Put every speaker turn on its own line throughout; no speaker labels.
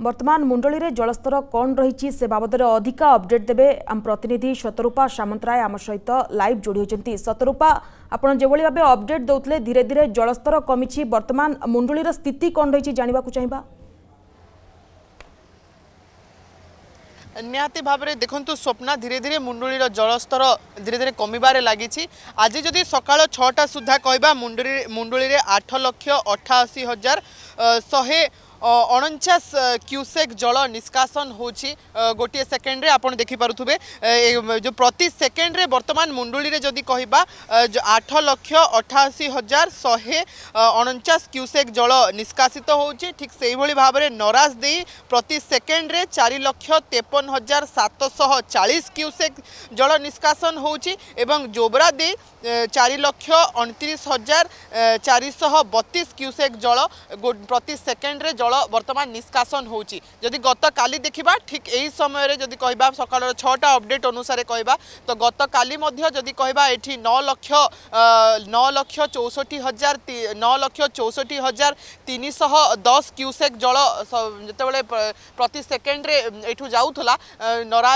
ବର୍ତ୍ତମାନ ମୁଣ୍ଡଳୀରେ ଜଳସ୍ତର କ'ଣ ରହିଛି ସେ ବାବଦରେ ଅଧିକା ଅପଡେଟ୍ ଦେବେ ଆମ ପ୍ରତିନିଧି ଶତରୂପା ସାମନ୍ତରାୟ ଆମ ସହିତ ଲାଇଭ୍ ଯୋଡ଼ି ହୋଇଛନ୍ତି ଶତରୂପା ଆପଣ ଯେଭଳି ଭାବେ ଅପଡେଟ୍ ଦେଉଥିଲେ ଧୀରେ ଧୀରେ ଜଳସ୍ତର କମିଛି ବର୍ତ୍ତମାନ ମୁଣ୍ଡଳୀର ସ୍ଥିତି କ'ଣ ରହିଛି ଜାଣିବାକୁ ଚାହିଁବା
নিহতি ভাবে দেখুন স্বপ্না ধীরে ধীরে মুন্ডুড়ির জলস্তর ধীরে ধীরে কমিবার লাগিছি আজ যদি সকাল ছটা সুদ্ধা কহা মুন্ডুড়ি মুন্ডুড়ি আঠ লক্ষ অঠাশি হাজার শহে অণঞ্চাশ ক্ୟୁସେକ୍ ଜଳ ନିଷ୍କାସନ ହେଉଛି ଗୋଟିଏ ସେକେଣ୍ଡରେ ଆପଣ ଦେଖିପାରୁଥିବେ ଯେଉଁ ପ୍ରତି ସେକେଣ୍ଡରେ ବର୍ତ୍ତମାନ ମୁଣ୍ଡୁଳିରେ ଯଦି କହିବା ଆଠ ଲକ୍ଷ ଅଠାଅଶୀ ହଜାର ଶହେ ଅଣଚାଶ କ୍ୟୁସେକ୍ ଜଳ ନିଷ୍କାସିତ ହେଉଛି ଠିକ୍ ସେଇଭଳି ଭାବରେ ନରାଜ ଦେଇ ପ୍ରତି ସେକେଣ୍ଡରେ ଚାରି ଲକ୍ଷ ତେପନ ହଜାର ସାତଶହ ଚାଳିଶ କ୍ୟୁସେକ୍ ଜଳ ନିଷ୍କାସନ ହେଉଛି ଏବଂ ଯୋବ୍ରା ଦେଇ ଚାରି ଲକ୍ଷ ଅଣତିରିଶ ହଜାର ଚାରିଶହ ବତିଶ କ୍ୟୁସେକ୍ ଜଳ ପ୍ରତି ସେକେଣ୍ଡରେ ଜଳ জল বর্তমান নিষ্কাশন হচ্ছে যদি গতকালি দেখা ঠিক এই সময়ের যদি কহবা সকাল ছটা অপডেট অনুসারে কহবা তো গতকালি যদি কহবা এটি ন লক্ষ ন লক্ষ চৌষঠি হাজার ন লক্ষ চৌষঠি হাজার তিনশহ দশ কিউসেক জল যেতবে প্রতি সেকেন্ডে এঠু যাওয়া নরা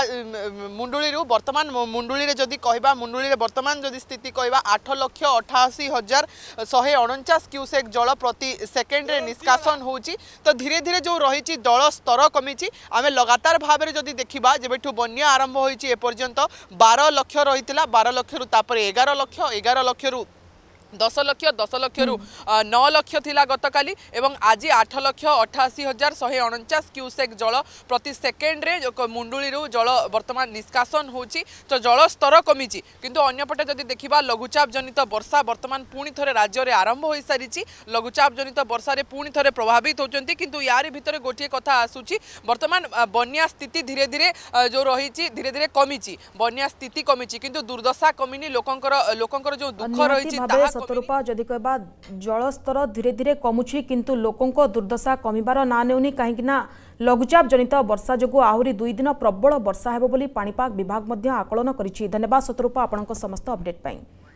মুন্ডুলি বর্তমান মুন্ডুলি যদি কহবা মুন্ডুলি বর্তমান যদি স্থিতি কহবা আঠ লক্ষ অঠাশি হাজার শহে অণচাশ কিউসেক জল প্রতি সেকেন্ডে নিষ্কাশন হচ্ছে তো ধীরে ধীরে যে রয়েছে দল স্তর কমিছে আমি লগাতার ভাবে যদি দেখা যেবেঠু বন্যা আরম্ভ হয়েছে এপর্যন্ত বার লক্ষ রয়েছে বার লক্ষর তাপরে এগার লক্ষ এগার লক্ষর দশ লক্ষ দশ লক্ষর ন লক্ষ লা গতকালি এবং আজ আট লক্ষ অঠাশি হাজার শহে অনচাশ কিউসেক জল প্রতি সেকেন্ডে মুন্ডুলি জল বর্তমান নিষ্কাশন হচ্ছে তো জলস্তর কমিছে কিন্তু অন্যপটে যদি দেখা লঘুচাপ জনিত বর্ষা বর্তমান পুঁ থরে রাজ্যের আরম্ভ হয়ে সারিছে লঘুচাপ জনিত বর্ষার পুঁ থরে প্রভাবিত হচ্ছেন কিন্তু ইয়ার ভিতরে গোটিয়ে কথা আসুচি বর্তমান বন্যা স্থিতি ধীরে ধীরে যে রয়েছে ধীরে ধীরে কমিছে বন্যা স্থিতি কমিছে কিন্তু দুর্দশা কমিনি লোকর লোকর যে দুঃখ রয়েছে তাহলে ସତରୂପ
ଯଦି କହିବା ଜଳସ୍ତର ଧୀରେ ଧୀରେ କମୁଛି କିନ୍ତୁ ଲୋକଙ୍କ ଦୁର୍ଦ୍ଦଶା କମିବାର ନାଁ ନେଉନି କାହିଁକିନା ଲଘୁଚାପ ଜନିତ ବର୍ଷା ଯୋଗୁଁ ଆହୁରି ଦୁଇ ଦିନ ପ୍ରବଳ ବର୍ଷା ହେବ ବୋଲି ପାଣିପାଗ ବିଭାଗ ମଧ୍ୟ ଆକଳନ କରିଛି ଧନ୍ୟବାଦ ସତରୂପ ଆପଣଙ୍କ ସମସ୍ତ ଅପଡେଟ୍ ପାଇଁ